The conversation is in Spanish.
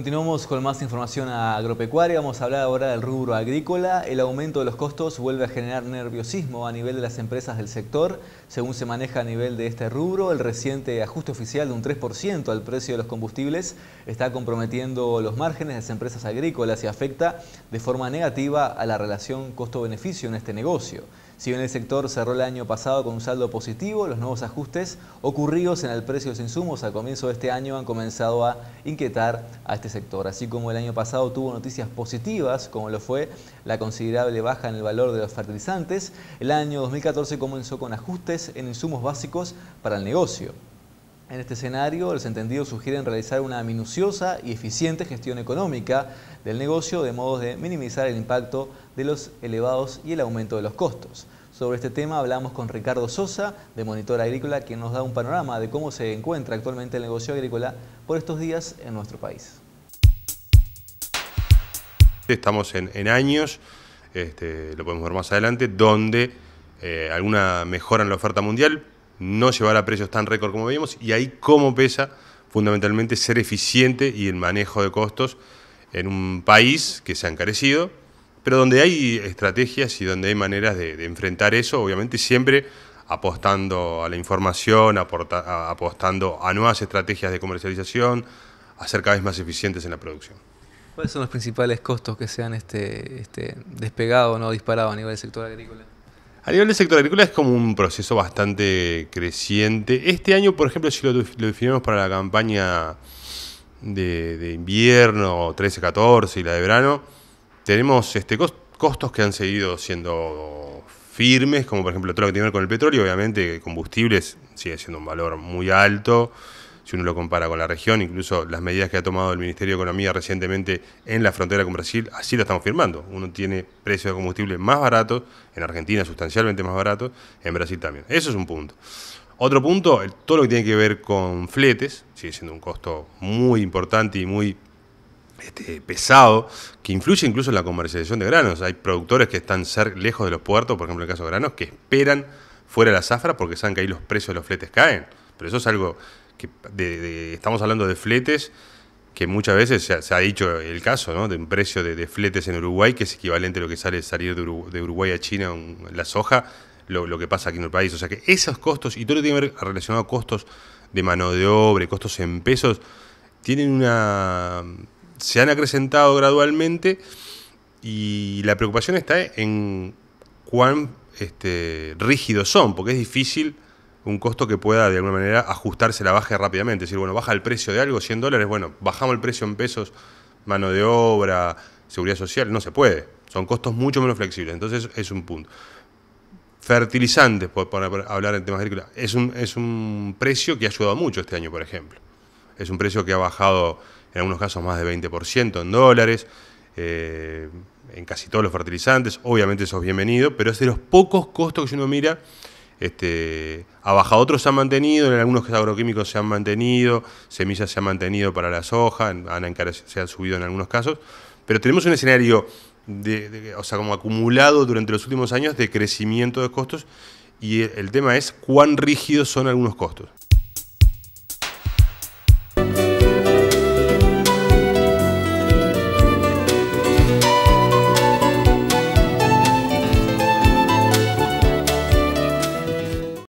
continuamos con más información agropecuaria. Vamos a hablar ahora del rubro agrícola. El aumento de los costos vuelve a generar nerviosismo a nivel de las empresas del sector. Según se maneja a nivel de este rubro, el reciente ajuste oficial de un 3% al precio de los combustibles está comprometiendo los márgenes de las empresas agrícolas y afecta de forma negativa a la relación costo-beneficio en este negocio. Si bien el sector cerró el año pasado con un saldo positivo, los nuevos ajustes ocurridos en el precio de los insumos a comienzo de este año han comenzado a inquietar a este este sector, así como el año pasado tuvo noticias positivas, como lo fue la considerable baja en el valor de los fertilizantes, el año 2014 comenzó con ajustes en insumos básicos para el negocio. En este escenario, los entendidos sugieren realizar una minuciosa y eficiente gestión económica del negocio de modo de minimizar el impacto de los elevados y el aumento de los costos. Sobre este tema hablamos con Ricardo Sosa de Monitor Agrícola, quien nos da un panorama de cómo se encuentra actualmente el negocio agrícola por estos días en nuestro país. Este, estamos en, años, este, lo podemos ver más adelante, donde eh, alguna mejora en la oferta mundial no llevará a precios tan récord como veíamos y ahí cómo pesa fundamentalmente ser eficiente y el manejo de costos en un país que se ha encarecido, pero donde hay estrategias y donde hay maneras de, enfrentar eso, obviamente siempre apostando a la información, apostando a nuevas estrategias de comercialización, a ser cada vez más eficientes en la producción. ¿Cuáles son los principales costos que se han este, este despegado o no disparado a nivel del sector agrícola? A nivel del sector agrícola es como un proceso bastante creciente. Este año, por ejemplo, si lo, definimos para la campaña de, invierno 13-14 y la de verano, tenemos este, costos que han seguido siendo firmes, como por ejemplo todo lo que tiene que ver con el petróleo, obviamente combustibles sigue siendo un valor muy alto si uno lo compara con la región, incluso las medidas que ha tomado el Ministerio de Economía recientemente en la frontera con Brasil, así lo estamos firmando. Uno tiene precios de combustible más baratos, en Argentina sustancialmente más baratos, en Brasil también. Eso es un punto. Otro punto, todo lo que tiene que ver con fletes, sigue siendo un costo muy importante y muy este, pesado, que influye incluso en la comercialización de granos. Hay productores que están lejos de los puertos, por ejemplo en el caso de granos, que esperan fuera de la zafra porque saben que ahí los precios de los fletes caen. Pero eso es algo de, estamos hablando de fletes, que muchas veces se ha, dicho el caso, De un precio de, fletes en Uruguay, que es equivalente a lo que sale salir de Uruguay, a China la soja, lo, que pasa aquí en el país. O sea que esos costos, y todo lo tiene que ver relacionado a costos de mano de obra, costos en pesos, tienen una. se han acrecentado gradualmente. Y la preocupación está en cuán este, rígidos son, porque es difícil un costo que pueda de alguna manera ajustarse la baja rápidamente. Es decir, bueno, baja el precio de algo, 100 dólares, bueno, bajamos el precio en pesos, mano de obra, seguridad social, no se puede. Son costos mucho menos flexibles, entonces es un punto. Fertilizantes, por hablar en temas agrícolas, es un, precio que ha ayudado mucho este año, por ejemplo. Es un precio que ha bajado en algunos casos más de 20% en dólares. Eh, en casi todos los fertilizantes, obviamente eso es bienvenido, pero es de los pocos costos que uno mira este, ha bajado, otros se han mantenido, en algunos agroquímicos se han mantenido, semillas se han mantenido para la soja, han se han subido en algunos casos, pero tenemos un escenario de, como acumulado durante los últimos años de crecimiento de costos y el tema es cuán rígidos son algunos costos.